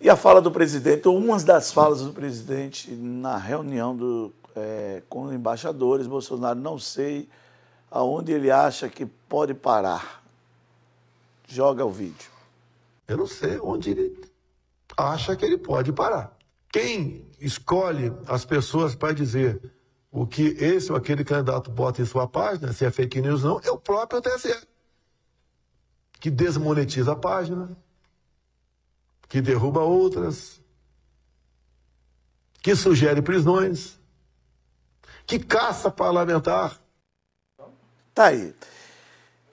E a fala do presidente, ou uma das falas do presidente na reunião do, é, com os embaixadores, Bolsonaro, não sei aonde ele acha que pode parar. Joga o vídeo. Eu não sei onde ele acha que ele pode parar. Quem escolhe as pessoas para dizer o que esse ou aquele candidato bota em sua página, se é fake news ou não, é o próprio TSE, que desmonetiza a página, que derruba outras, que sugere prisões, que caça parlamentar. Tá aí.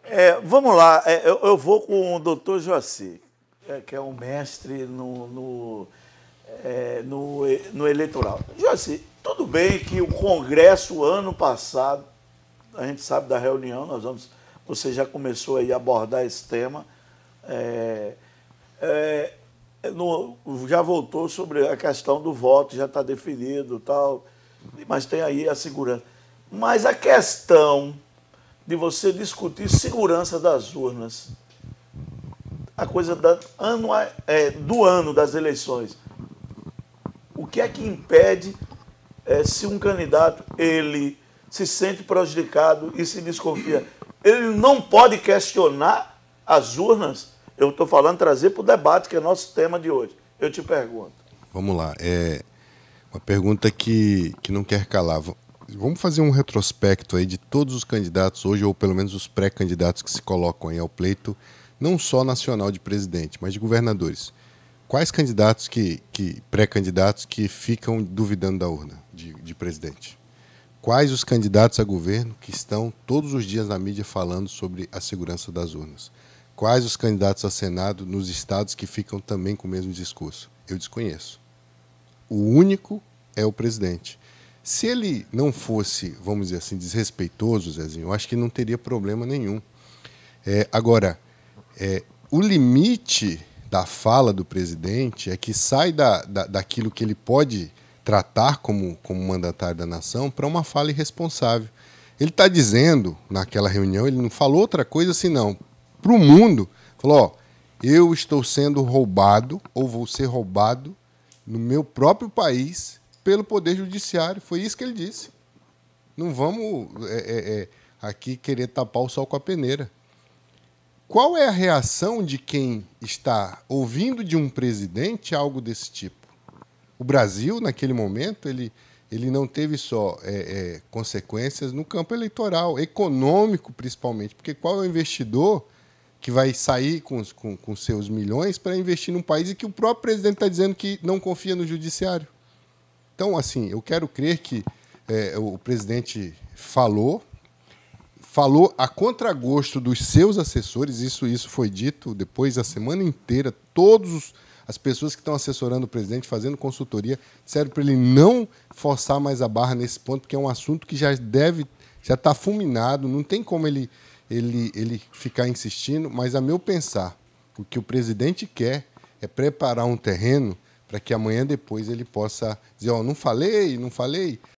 É, vamos lá, é, eu, eu, vou com o doutor Joaci, é, que é um mestre no, no, é, no, no eleitoral. Joaci, tudo bem que o Congresso, ano passado, a gente sabe da reunião, nós vamos, você já começou aí a abordar esse tema. É, é, no, já voltou sobre a questão do voto, já está definido tal, mas tem aí a segurança. Mas a questão de você discutir segurança das urnas, a coisa da, ano, é, do ano das eleições, o que é que impede é, se um candidato ele se sente prejudicado e se desconfia? Ele não pode questionar as urnas? Eu estou falando trazer para o debate, que é nosso tema de hoje. Eu te pergunto. Vamos lá. É uma pergunta que, que não quer calar. Vamos fazer um retrospecto aí de todos os candidatos hoje, ou pelo menos os pré-candidatos que se colocam aí ao pleito, não só nacional de presidente, mas de governadores. Quais candidatos que, que pré-candidatos que ficam duvidando da urna de, de presidente? Quais os candidatos a governo que estão todos os dias na mídia falando sobre a segurança das urnas? Quais os candidatos a Senado nos estados que ficam também com o mesmo discurso? Eu desconheço. O único é o presidente. Se ele não fosse, vamos dizer assim, desrespeitoso, Zezinho, eu acho que não teria problema nenhum. É, agora, é, o limite da fala do presidente é que sai da, da, daquilo que ele pode tratar como, como mandatário da nação para uma fala irresponsável. Ele está dizendo, naquela reunião, ele não falou outra coisa senão para o mundo, falou: ó, eu estou sendo roubado ou vou ser roubado no meu próprio país pelo poder judiciário. Foi isso que ele disse. Não vamos é, é, é, aqui querer tapar o sol com a peneira. Qual é a reação de quem está ouvindo de um presidente algo desse tipo? O Brasil, naquele momento, ele, ele não teve só é, é consequências no campo eleitoral, econômico principalmente, porque qual é o investidor que vai sair com, com, com seus milhões para investir num país e que o próprio presidente está dizendo que não confia no judiciário. Então, assim, eu quero crer que é, o presidente falou, falou a contragosto dos seus assessores, isso, isso foi dito depois a semana inteira, todos as pessoas que estão assessorando o presidente, fazendo consultoria, disseram para ele não forçar mais a barra nesse ponto, porque é um assunto que já deve, já está fulminado, não tem como ele ele, ele ficar insistindo, mas a meu pensar, o que o presidente quer é preparar um terreno para que amanhã depois ele possa dizer, ó, oh, não falei, não falei,